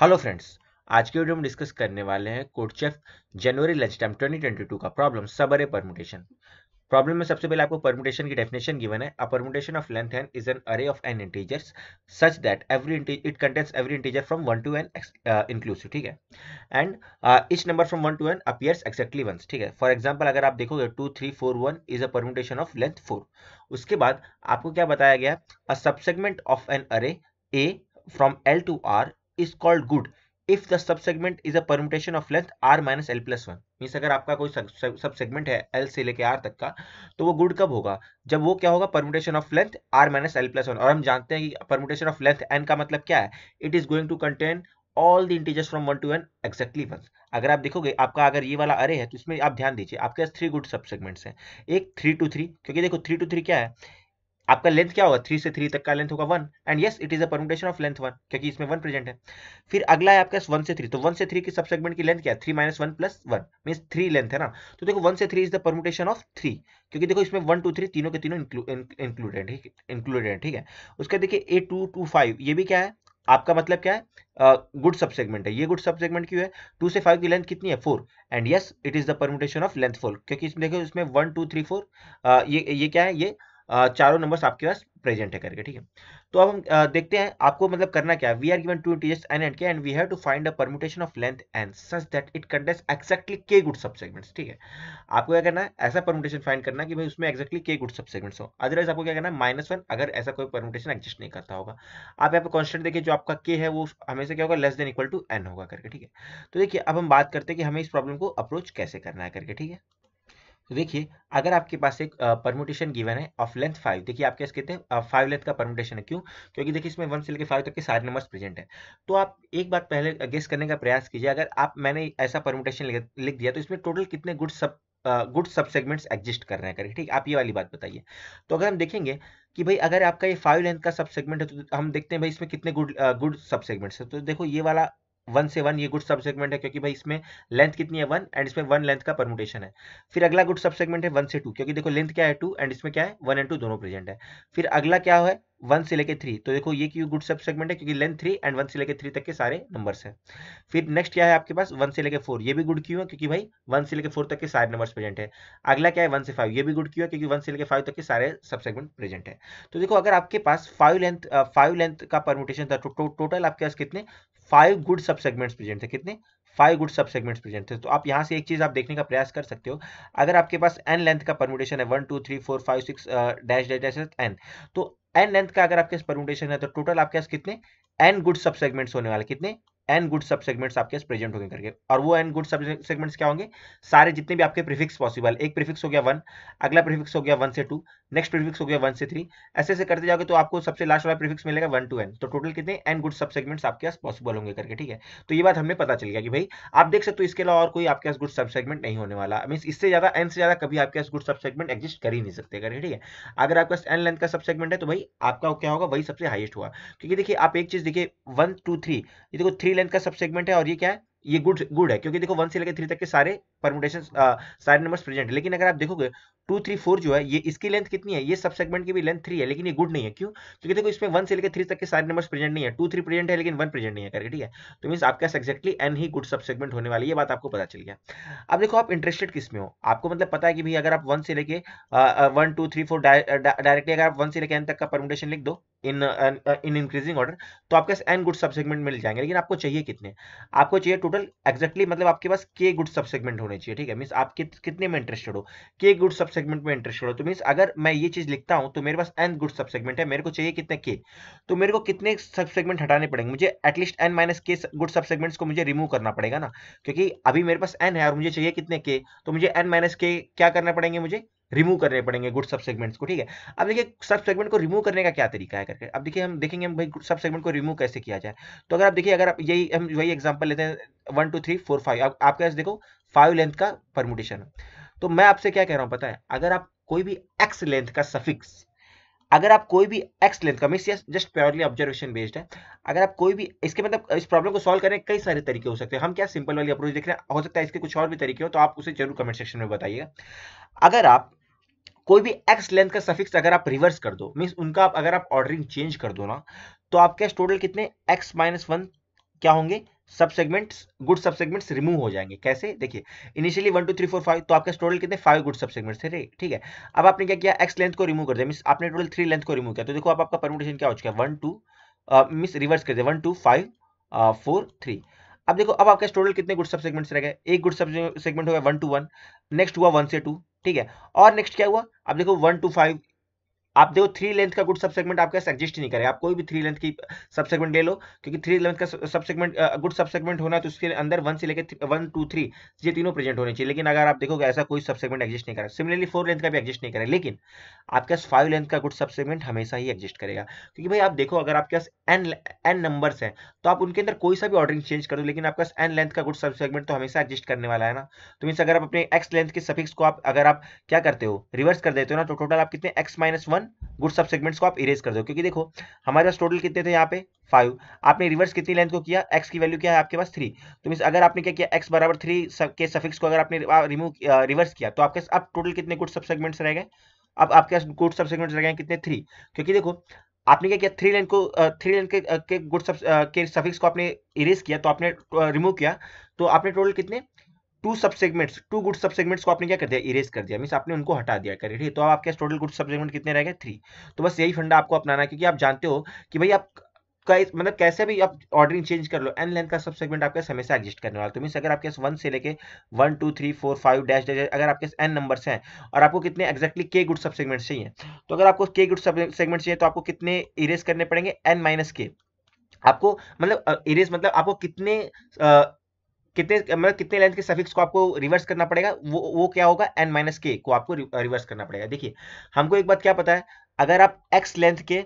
hello friends आज के video में डिस्कस करने वाले हैं कोडचेफ जनवरी लंच टाइम 2022 का प्रॉब्लम सबरे परमुटेशन प्रॉब्लम में सबसे पहले आपको परमुटेशन की डेफिनेशन गिवन है a permutation of length n is an array of n integers such that every it contains every integer from one to n inclusive ठीक है and each number from one to n appears exactly once ठीक है for example अगर आप देखोगे two three four one is a permutation of length four उसके बाद आपको क्या बताया गया अ सबसेगमेंट of an array a from L to R is called good if the subsegment is a permutation of length r minus l plus one means अगर आपका कोई सब सेगमेंट है एल से लेके आर तक का तो वो गुड कब होगा जब वो क्या होगा permutation of length r minus l plus one और हम जानते हैं कि परमुटेशन ऑफ लेंथ एन का मतलब क्या है it is going to contain all the integers from one to n exactly one अगर आप देखोगे आपका अगर ये वाला अरे है तो इसमें आप ध्यान दीजिए आपके पास थ्री गुड सब सेगमेंट्स हैं एक थ्री टू थ्री क्योंकि देखो थ्री टू थ्री क्या है आपका लेंथ क्या होगा थ्री से थ्री तक का लेंथ होगा one and yes it is a permutation of length one क्योंकि इसमें वन प्रेजेंट है फिर अगला है आपका वन से थ्री तो वन से थ्री की सब सेगमेंट की लेंथ क्या है three minus one plus one mean three length है ना तो देखो वन से three is the permutation of three क्योंकि देखो इसमें वन टू थ्री तीनों के तीनों इंक्लूडेड है इंक्लूडेड है ठीक है उसका देखिए ए टू टू फाइव ये भी क्या है आपका मतलब क्या है गुड सब सेगमेंट है ये गुड सब सेगमेंट क्यों है टू से फाइव की लेंथ कितनी है four and yes it is the permutation of length four क्योंकि इसमें देखो इसमें वन टू थ्री फोर ये ये क्या है ये चारों नंबर्स आपके पास प्रेजेंट है करके ठीक है तो अब हम देखते हैं आपको मतलब करना क्या we are given two integers n and k and we have to find a permutation of length n such that it contains exactly k good सब सेगमेंट्स ठीक है आपको क्या करना है ऐसा परमुटेशन फाइंड करना कि भाई उसमें एक्जैक्टली के गुड सब सेगमेंट्स हो अदरवाइज आपको क्या करना है माइनस वन अगर ऐसा कोई परमुटेशन एक्जिस्ट नहीं करता होगा आप यहाँ पर कॉन्स्टेंट देखिए जो आपका के है वो हमेशा क्या होगा less than equal to n होगा करके ठीक है तो देखिए अब हम बात करते हैं कि हमें इस प्रॉब्लम को अप्रोच कैसे करना है करके ठीक है देखिए अगर आपके पास एक परमुटेशन गिवन है ऑफ लेंथ फाइव देखिए आपके पास हैं फाइव लेंथ का परमुटेशन है क्यों क्योंकि देखिए इसमें वन से लेकर फाइव तक के सारे नंबर्स प्रेजेंट है तो आप एक बात पहले गेस करने का प्रयास कीजिए अगर आप मैंने ऐसा परमुटेशन लिख दिया तो इसमें टोटल कितने गुड सब गुड सब सेगमेंट्स एग्जिस्ट कर रहे हैं करके ठीक आप ये वाली बात बताइए तो अगर हम देखेंगे कि भाई अगर आपका ये फाइव लेंथ का सब सेगमेंट है तो हम देखते हैं भाई इसमें कितने गुड गुड सब सेगमेंट्स है तो देखो ये वाला वन से वन ये गुड सब सेगमेंट है क्योंकि भाई इसमें लेंथ कितनी है वन एंड इसमें वन लेंथ का परमुटेशन है फिर अगला गुड सब सेगमेंट है वन से टू क्योंकि देखो लेंथ क्या है टू एंड इसमें क्या है वन एंड टू दोनों प्रेजेंट है फिर अगला क्या है वन से लेके थ्री तो देखो ये क्यों गुड सब सेगमेंट है क्योंकि लेंथ थ्री एंड वन से लेके थ्री तक के सारे नंबर्स हैं फिर नेक्स्ट क्या है आपके पास वन से लेके फोर ये भी गुड क्यों है क्योंकि भाई वन से लेके फोर तक के सारे नंबर्स प्रेजेंट है अगला क्या है वन से फाइव ये भी गुड क्यों है क्योंकि वन से लेके फाइव तक के सारे सब सेगमेंट प्रेजेंट है तो देखो अगर आपके पास फाइव लेंथ फाइव लेंथ का परमुटेशन था टोटल तो आपके पास कितने फाइव गुड सब सेगमेंट्स प्रेजेंट थे कितने फाइव गुड सब सेगमेंट्स प्रेजेंट थे तो आप यहाँ से एक चीज आप देखने का प्रयास कर सकते हो अगर आपके पास एन लेंथ का परमुटेशन है one two three four five six dash dash dash n तो एन लेंथ का अगर आपके पास परमुटेशन है तो टोटल आपके पास कितने एन गुड सब सेगमेंट्स होने वाले कितने एन गुड सब सेगमेंट्स आपके प्रेजेंट होंगे करके और वो एन गुड सब सेगमेंट्स क्या होंगे सारे जितने भी आपके प्रीफिक्स पॉसिबल एक प्रीफिक्स हो गया वन अगला प्रीफिक्स हो गया वन से टू नेक्स्ट प्रीफिक्स हो गया वन से थ्री ऐसे ऐसे करते जाओगे तो आपको सबसे लास्ट वाला प्रीफिक्स मिलेगा वन टू एन तो टोटल कितने एन गुड सब सेगमेंट्स आपके पास पॉसिबल होंगे करके ठीक है तो ये बात हमें पता चल गया कि भाई आप देख सकते हो इसके अलावा और कोई आपके पास गुड सब सेगमेंट नहीं होने वाला मीन इससे ज्यादा एन से ज्यादा कभी आपके पास गुड सब सेगमेंट एक्जिस्ट कर ही नहीं सकते करके ठीक है अगर आपके पास एन लेंथ का सब सेगमेंट है तो भाई आपका क्या होगा वही सबसे हाइस्ट हुआ क्योंकि देखिए आप एक चीज देखिए वन टू थ्री ये देखो थ्री लेंथ का सब सेगमेंट है और ये क्या है ये गुड गुड है क्योंकि देखो वन से लेकर थ्री तक के सारे परमुटेशन सारे नंबर्स प्रेजेंट है लेकिन अगर आप देखोगे टू थ्री फोर जो है ये इसकी लेंथ कितनी है ये सब सेगमेंट की भी लेंथ थ्री है लेकिन ये गुड नहीं है क्यों क्योंकि देखो इसमें वन से लेकर थ्री तक के सारे नंबर्स प्रेजेंट नहीं है टू थ्री प्रेजेंट है लेकिन वन प्रेजेंट नहीं है करके ठीक है तो मीन आपका एक्जैक्टली एन ही गुड सब सेगमेंट होने वाली है बात आपको पता चल गया अब देखो आप इंटरेस्टेड किस में हो आपको मतलब पता है कि भाई अगर आप वन से लेके one two three four directly अगर आप वन से लेकर एन तक का परमुटेशन लिख दो इन इन इंक्रीजिंग ऑर्डर तो आपके पास एन गुड सब सेगमेंट मिल जाएंगे लेकिन आपको चाहिए कितने आपको चाहिए टोटल एक्जैक्टली मतलब आपके पास के गुड सब सेगमेंट होने चाहिए ठीक है मीन्स आप कितने में इंटरेस्टेड हो के गुड सब सेगमेंट में इंटरेस्टेड हो तो मीन्स अगर मैं ये चीज लिखता हूँ तो मेरे पास एन गुड सब सेगमेंट है मेरे को चाहिए कितने के तो मेरे को कितने सब सेगमेंट हटाने पड़ेंगे मुझे at least n minus k good सब सेगमेंट्स को मुझे रिमूव करना पड़ेगा ना क्योंकि अभी मेरे पास एन है और मुझे चाहिए कितने के तो मुझे एन माइनस के क्या करना पड़ेंगे मुझे रिमूव करने पड़ेंगे गुड सब सेगमेंट्स को ठीक है अब देखिए सब सेगमेंट को रिमूव करने का क्या तरीका है करके अब देखिए हम देखेंगे हम भाई सब सेगमेंट को रिमूव कैसे किया जाए तो अगर आप देखिए अगर आप यही हम वही एग्जांपल लेते हैं one two three four five आपके पास देखो फाइव लेंथ का परमुटेशन तो मैं आपसे क्या कह रहा हूँ पता है अगर आप कोई भी एक्स लेंथ का सफिक्स अगर आप कोई भी एक्स लेंथ का mean just purely observation based है अगर आप कोई भी इसके मतलब इस प्रॉब्लम को सॉल्व करने के कई सारे तरीके हो सकते हैं हम क्या सिंपल वाली अप्रोच देख रहे हैं हो सकता है इसके कुछ और भी तरीके हो तो आप उसे जरूर कमेंट सेक्शन में बताइएगा अगर आप कोई भी एक्स लेंथ का सफिक्स अगर आप रिवर्स कर दो मीन्स उनका आप अगर आप ऑर्डरिंग चेंज कर दो ना तो आपके टोटल कितने एक्स माइनस वन क्या होंगे सब सेगमेंट्स गुड सब सेगमेंट्स रिमूव हो जाएंगे कैसे देखिए initially one two three four five तो आपके टोटल कितने फाइव गुड सब सेगमेंट्स थे ठीक है अब आपने क्या किया एक्स लेंथ को रिमूव कर दिया मिस आपने टोटल थ्री लेंथ को रिमूव किया तो देखो आप आपका परमुटेशन क्या हो चुका है वन टू मिस रिवर्स कर दिया one two five four three अब देखो अब आपके टोटल कितने गुड सब सेगमेंट्स रह गए एक गुड सब सेगमेंट हो गया वन टू वन नेक्स्ट हुआ वन से टू ठीक है और नेक्स्ट क्या हुआ अब देखो वन टू फाइव आप देखो थ्री लेंथ का गुड सब सेगमेंट आपके पास एग्जिस्ट नहीं करेगा आप कोई भी थ्री लेंथ की सब uh, सेगमेंट ले लो क्योंकि थ्री लेंथ का सब सेगमेंट गुड सब सेगमेंट होना तो उसके अंदर वन से लेकर वन टू थ्री ये तीनों प्रेजेंट होने चाहिए लेकिन अगर आप देखोगे ऐसा कोई सब सेगमेंट एग्जिस्ट नहीं करेगा सिमिलरली फोर लेंथ का भी एग्जिस्ट नहीं करेगा लेकिन आपके पास फाइव लेंथ का गुड सब सेगमेंट हमेशा ही एग्जिस्ट करेगा क्योंकि भाई आप देखो अगर आपके पास एन एन नंबर है तो आप उनके अंदर कोई सा भी ऑर्डरिंग चेंज कर दो लेकिन आपके पास एन लेंथ का गुड सब सेगमेंट तो हमेशा एग्जिस्ट करने वाला है ना तो मीन्स अगर आप अपने एक्स लेंथ के सफिक्स को आप अगर आप क्या करते हो रिवर्स कर देते हो ना तो टोटल आप कितने एक्स माइनस वन गुड सब सेगमेंट्स को आप इरेज कर दो क्योंकि देखो हमारे पास टोटल कितने थे यहाँ पे फाइव आपने रिवर्स कितनी लेंथ को किया एक्स की वैल्यू क्या है आपके पास थ्री तो मीस अगर आपने क्या किया एक्स बराबर थ्री के सफिक्स को अगर आपने रिमूव रिवर्स किया तो आपके अब टोटल कितने गुड सब सेगमेंट्स रह गए अब आपके पास गुड सब सेगमेंट्स रह गए कितने थ्री क्योंकि देखो आपने क्या किया थ्री लेंथ को थ्री लेंथ के गुड सब के सफिक्स को आपने इरेज किया तो आपने रिमूव किया तो आपने टोटल कितने two subsegments two good सब सेगमेंट्स को आपने क्या कर दिया इरेज कर दिया मीन आपने उनको हटा दिया करिए ठीक है तो अब आपके टोटल गुड सब सेगमेंट कितने रह गए थ्री तो बस यही फंडा आपको अपनाना है क्योंकि आप जानते हो कि भाई आप मतलब कैसे भी आप ऑर्डरिंग चेंज कर लो एन लेंथ का सब सेगमेंट आपके समय से एग्जिस्ट करने वाला तो मीस अगर आपके वन से लेके one two three four five dash dash अगर आपके एन नंबर हैं और आपको कितने एक्जैक्टली के गुड सब सेगमेंट चाहिए तो अगर आपको के गुड सब सेगमेंट चाहिए तो आपको कितने इरेज करने पड़ेंगे एन माइनस के आपको मतलब इरेज मतलब आपको कितने कितने मतलब कितने लेंथ के सफिक्स को आपको रिवर्स करना पड़ेगा वो वो क्या होगा एन माइनस के को आपको रिवर्स uh, करना पड़ेगा देखिए हमको एक बात क्या पता है अगर आप एक्स लेंथ के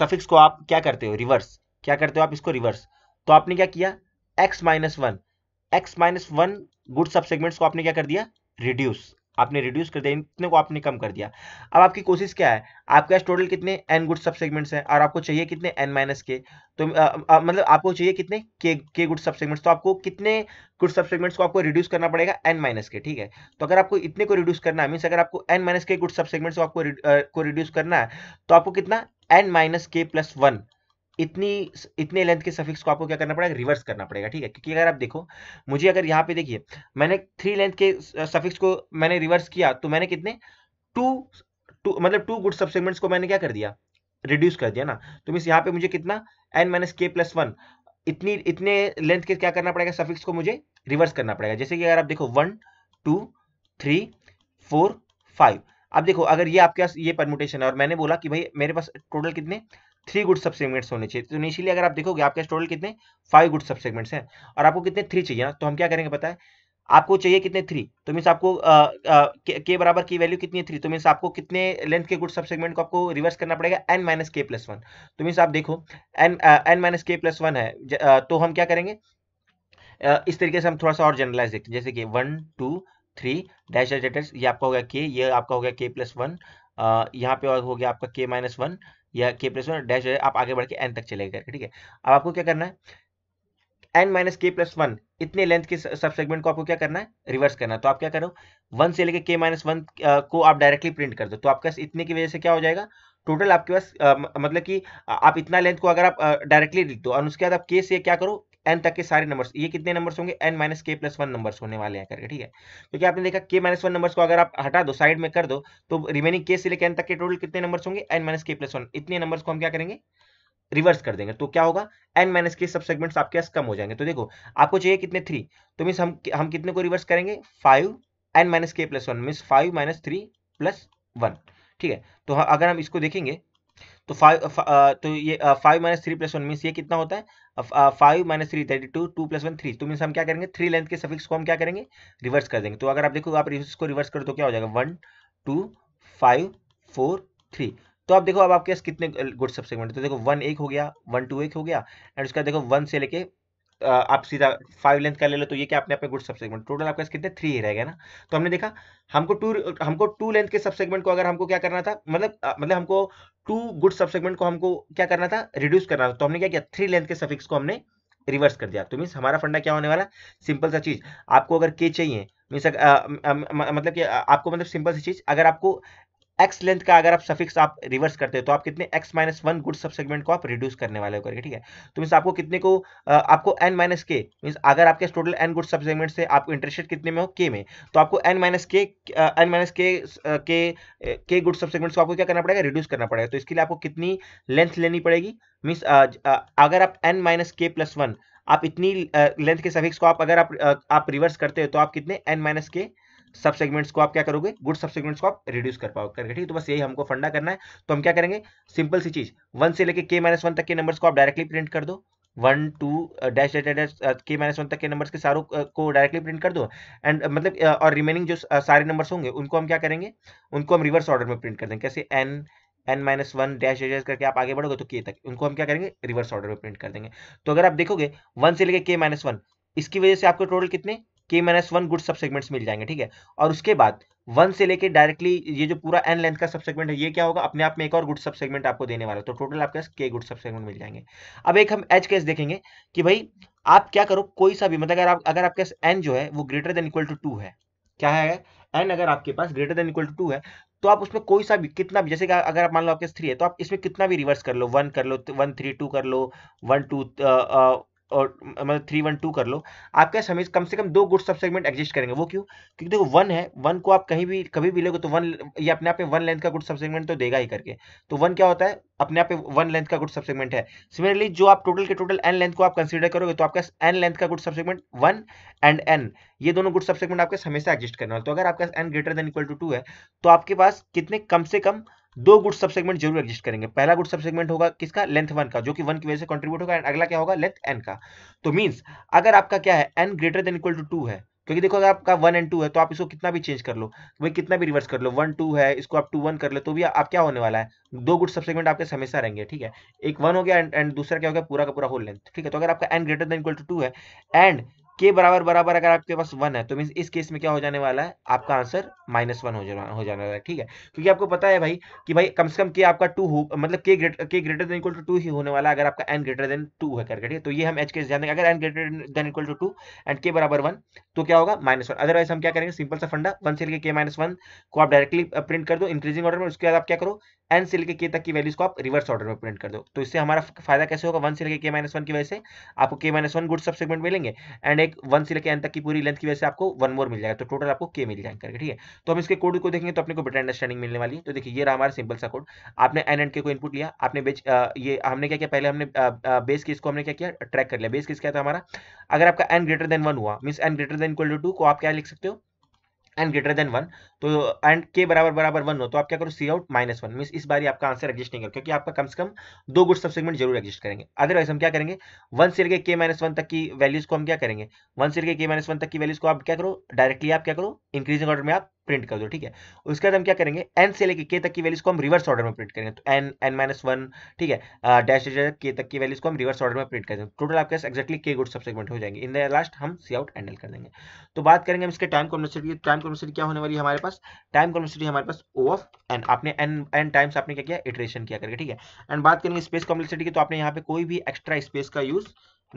सफिक्स को आप क्या करते हो रिवर्स क्या करते हो आप इसको रिवर्स तो आपने क्या किया x minus one x minus one good सब सेगमेंट्स को आपने क्या कर दिया रिड्यूस आपने रिड्यूस कर दिया इतने को आपने कम कर दिया अब आपकी कोशिश क्या है आपके पास टोटल कितने एन गुड सब सेगमेंट्स हैं और आपको चाहिए कितने एन माइनस के तो आ, आ, मतलब आपको चाहिए कितने के के गुड सब सेगमेंट्स तो आपको कितने गुड सब सेगमेंट्स को आपको रिड्यूस करना पड़ेगा एन माइनस के ठीक है तो अगर आपको इतने को रिड्यूस करना है मीन्स अगर आपको एन माइनस के गुड सब सेगमेंट्स को आपको रिड्यूस करना है तो आपको कितना n minus k plus one इतनी इतने लेंथ के सफिक्स को आपको क्या करना पड़ेगा रिवर्स करना पड़ेगा ठीक है क्योंकि अगर आप देखो मुझे अगर यहाँ पे देखिए मैंने थ्री लेंथ के सफिक्स को मैंने रिवर्स किया तो मैंने कितने टू टू मतलब टू गुड सबसेगमेंट्स को मैंने क्या कर दिया रिड्यूस कर दिया ना तो मीन यहाँ पे मुझे कितना n minus k plus one इतनी इतने लेंथ के क्या करना पड़ेगा सफिक्स को मुझे रिवर्स करना पड़ेगा जैसे कि अगर आप देखो one two three four five अब देखो अगर ये आपके पास ये परमुटेशन है और मैंने बोला कि भाई मेरे पास टोटल कितने थ्री गुड सब सेगमेंट्स होने चाहिए तो इनिशियली अगर आप देखोगे आपके टोटल कितने फाइव गुड सब सेगमेंट्स हैं और आपको कितने थ्री चाहिए ना तो हम क्या करेंगे बताए आपको चाहिए कितने थ्री तो मीन्स आपको के, बराबर की वैल्यू कितनी है थ्री तो मीन्स आपको कितने लेंथ के गुड सब सेगमेंट को आपको रिवर्स करना पड़ेगा n minus k plus one तो मीन्स आप देखो n n minus k plus one है तो हम क्या करेंगे इस तरीके से हम थोड़ा सा और जनरलाइज देखते हैं जैसे कि one two three dash dash dash ये आपका हो गया के ये आपका हो गया के प्लस वन यहाँ पे और हो गया आपका के माइनस वन या के प्लस वन डैश आप आगे बढ़ के एन तक चले गए ठीक है अब आपको क्या करना है n minus k plus one इतने लेंथ के सब सेगमेंट को आपको क्या करना है रिवर्स करना है तो आप क्या करो वन से लेके के माइनस वन को आप डायरेक्टली प्रिंट कर दो तो आपका इतने की वजह से क्या हो जाएगा टोटल आपके पास मतलब कि आप इतना लेंथ को अगर आप डायरेक्टली लिख दो और उसके बाद आप के से क्या करो एन तक के सारे नंबर्स ये कितने नंबर्स होंगे n minus k plus one numbers होने वाले हैं करके ठीक है तो क्योंकि आपने देखा के माइनस वन नंबर्स को अगर आप हटा दो साइड में कर दो तो रिमेनिंग के से लेकर एन तक के टोटल कितने नंबर्स होंगे n minus k plus one इतने नंबर को हम क्या करेंगे रिवर्स कर देंगे तो क्या होगा एन माइनस के सब सेगमेंट्स आपके पास कम हो जाएंगे तो देखो आपको चाहिए कितने थ्री तो मीन्स हम हम कितने को रिवर्स करेंगे five n minus k plus one means five minus three plus one ठीक है तो अगर हम इसको देखेंगे तो फाइव uh, uh, तो ये five minus three plus one means ये कितना होता है five minus three thirty two two plus one three तो मीनस हम क्या करेंगे थ्री लेंथ के सफिक्स को हम क्या करेंगे रिवर्स कर देंगे तो अगर आप देखो आप इसको रिवर्स करो तो क्या हो जाएगा one two five four three तो आप देखो अब आपके पास कितने गुड सबसे तो देखो वन एक हो गया वन टू एक हो गया एंड उसका देखो वन से लेके आप सीधा फाइव लेंथ का ले लो तो ये क्या अपने आप में गुड सब सेगमेंट टोटल आपका कितने थ्री ही रह गए ना तो हमने देखा हमको टू हमको टू लेंथ के सब सेगमेंट को अगर हमको क्या करना था मतलब मतलब हमको टू गुड सब सेगमेंट को हमको क्या करना था रिड्यूस करना था तो हमने क्या किया थ्री लेंथ के सफिक्स को हमने रिवर्स कर दिया तो मीन्स हमारा फंडा क्या होने वाला सिंपल सा चीज आपको अगर के चाहिए मीन्स मतलब कि आपको मतलब सिंपल सी चीज अगर आपको एक्स लेंथ का अगर आप सफिक्स आप रिवर्स करते हो तो आप कितने एक्स माइनस वन गुड सब सेगमेंट को आप रिड्यूस करने वाले हो करके ठीक है तो मीन्स आपको कितने को आपको एन माइनस के मीन्स अगर आपके टोटल एन गुड सब सेगमेंट से आपको इंटरेस्टेड कितने में हो के में तो आपको n minus k n minus k के के गुड सब सेगमेंट्स को आपको क्या करना पड़ेगा रिड्यूस करना पड़ेगा तो इसके लिए आपको कितनी लेंथ लेनी पड़ेगी मीन्स अगर आप n minus k plus one आप इतनी लेंथ के सफिक्स को आप अगर आप आप रिवर्स करते हो तो आप कितने एन माइनस के सब सेगमेंट्स को आप क्या करोगे गुड सब सेगमेंट्स को आप रिड्यूस कर पाओ करके ठीक तो बस यही हमको फंडा करना है तो हम क्या करेंगे सिंपल सी चीज वन से लेके के माइनस वन तक के नंबर्स को आप डायरेक्टली प्रिंट कर दो one two dash dash k minus one तक के नंबर्स के सारों uh, को डायरेक्टली प्रिंट कर दो एंड uh, मतलब uh, और रिमेनिंग जो सारे नंबर्स होंगे उनको हम क्या करेंगे उनको हम रिवर्स ऑर्डर में प्रिंट कर देंगे कैसे n n minus one dash dash करके आप आगे बढ़ोगे तो के तक उनको हम क्या करेंगे रिवर्स ऑर्डर में प्रिंट कर देंगे तो अगर आप देखोगे वन से लेके के माइनस वन इसकी वजह से आपको टोटल कितने के माइनस वन गुड सब सेगमेंट्स मिल जाएंगे ठीक है और उसके बाद वन से लेके डायरेक्टली ये जो पूरा एन लेंथ का सब सेगमेंट है ये क्या होगा अपने आप में एक और गुड सब सेगमेंट आपको देने वाला तो टोटल आपके पास के गुड सब सेगमेंट मिल जाएंगे अब एक हम एच केस देखेंगे कि भाई आप क्या करो कोई सा भी मतलब अगर आप अगर आपके पास एन जो है वो greater than equal to two है क्या है एन अगर आपके पास greater than equal to two है तो आप उसमें कोई सा भी कितना भी जैसे कि अगर आप मान लो आपके थ्री है तो आप इसमें कितना भी रिवर्स कर लो वन कर लो वन थ्री टू कर लो वन टू और मतलब थ्री वन टू कर लो आपके समीज कम से कम दो गुड सब सेगमेंट एग्जिस्ट करेंगे वो क्यों क्योंकि देखो वन है वन को आप कहीं भी कभी भी लोगे तो वन ये अपने आप में वन लेंथ का गुड सब सेगमेंट तो देगा ही करके तो वन क्या होता है अपने आप में वन लेंथ का गुड सब सेगमेंट है सिमिलरली जो आप टोटल के टोटल एन लेंथ को आप कंसिडर करोगे तो आपका एन लेंथ का गुड सब सेगमेंट वन एंड एन ये दोनों गुड सब सेगमेंट आपके हमेशा एग्जिस्ट करना तो अगर आपका n greater than equal to two है तो आपके पास कितने कम से कम दो गुड सब सेगमेंट जरूर एग्जिस्ट करेंगे पहला गुड सब सेगमेंट होगा किसका लेंथ वन का जो कि वन की वजह से कंट्रीब्यूट होगा एंड अगला क्या होगा लेंथ एन का तो मींस अगर आपका क्या है n greater than equal to two है क्योंकि देखो अगर आपका वन एंड टू है तो आप इसको कितना भी चेंज कर लो भाई कितना भी रिवर्स कर लो वन टू है इसको आप टू वन कर लो तो भी आप क्या होने वाला है दो गुड सब सेगमेंट आपके हमेशा रहेंगे ठीक है एक वन हो गया एंड दूसरा क्या हो गया पूरा का पूरा होल लेंथ ठीक है तो अगर आपका n greater than equal to two है एंड के बराबर बराबर अगर आपके पास वन है तो मीन इस केस में क्या हो जाने वाला है आपका आंसर माइनस वन हो जाना हो जाने वाला है ठीक है क्योंकि आपको पता है भाई कि भाई कम से कम के आपका टू हो मतलब k greater k greater than equal to two ही होने वाला है अगर आपका एन ग्रेटर देन टू है करके ठीक है तो ये हम एच केस ध्यान देंगे अगर n greater than equal to two and k बराबर वन तो क्या होगा माइनस वन अदरवाइज हम क्या करेंगे सिंपल सा फंडा वन से लेके के माइनस वन को आप डायरेक्टली प्रिंट uh, कर दो इंक्रीजिंग ऑर्डर में उसके बाद आप क्या करो एन से लेके के तक की वैल्यूज को आप रिवर्स ऑर्डर में प्रिंट कर दो तो इससे हमारा फायदा कैसे होगा वन से लेके के माइनस वन की वजह से आपको के माइनस वन गुड सब सेगमेंट मिलेंगे एंड एक वन से लेकर एन तक की पूरी लेंथ की वजह से आपको वन मोर मिल जाएगा तो टोटल आपको के मिल जाएंगे ठीक है तो हम इसके कोड को देखेंगे तो अपने को बेटर अंडरस्टैंडिंग मिलने वाली है तो देखिए ये रहा हमारा सिंपल सा कोड आपने एन एंड के को इनपुट लिया आपने बेच ये हमने क्या किया पहले हमने बेस केस को हमने क्या किया ट्रैक कर लिया बेस केस क्या था हमारा अगर आपका एन ग्रेटर देन वन हुआ mean n greater than equal to two आप क्या लिख सकते हो एंड ग्रेटर देन वन तो एंड के बराबर बराबर वन हो तो आप क्या करो cout minus one mean इस बार आपका आंसर एग्जिस्ट नहीं करो क्योंकि आपका कम से कम दो गुड सब सेगमेंट जरूर एग्जिस्ट करेंगे अदरवाइज हम क्या करेंगे वन से लेके के माइनस वन तक की वैल्यूज को हम क्या करेंगे वन से लेके के माइनस वन तक की वैल्यूज को आप क्या करो डायरेक्टली आप क्या करो इंक्रीजिंग ऑर्डर में आप प्रिंट कर दो ठीक है उसके बाद हम क्या करेंगे एन से लेके के तक की वैल्यूज को हम रिवर्स ऑर्डर में प्रिंट करेंगे तो एन एन माइनस वन ठीक है डैश के तक की वैल्यूज को हम रिवर्स ऑर्डर में प्रिंट करेंगे टोटल आपके पास एक्जैक्टली के गुड सब हो जाएंगे इन द लास्ट हम सी आउट हैंडल कर देंगे तो बात करेंगे हम इसके टाइम कॉन्वर्सिटी टाइम कॉन्वर्सिटी क्या होने वाली हमारे पास टाइम कॉन्वर्सिटी हमारे पास ओ ऑफ एन आपने एन एन टाइम्स आपने क्या किया इटरेशन किया करके ठीक है एंड बात करेंगे स्पेस कॉम्प्लेक्सिटी की तो आपने यहाँ पे कोई भी एक्स्ट्रा स्पेस का यूज़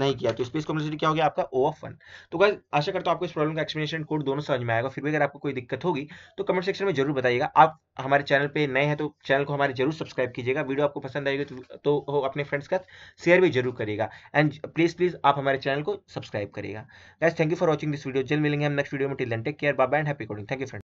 नहीं किया तो स्पेस कॉम्प्लेक्सिटी क्या हो गया आपका ओ ऑफ वन तो गाइस आशा करता हूँ आपको इस प्रॉब्लम का एक्सप्लेनेशन कोड दोनों समझ में आएगा फिर भी अगर आपको कोई दिक्कत होगी तो कमेंट सेक्शन में जरूर बताइएगा आप हमारे चैनल पे नए हैं तो चैनल को हमारे जरूर सब्सक्राइब कीजिएगा वीडियो आपको पसंद आएगी तो, तो अपने फ्रेंड्स के साथ शेयर भी जरूर करेगा एंड प्लीज प्लीज आप हमारे चैनल को सब्सक्राइब करिएगा guys thank you for watching this video जल्द मिलेंगे हम नेक्स्ट वीडियो में till then take care bye and happy coding thank you friend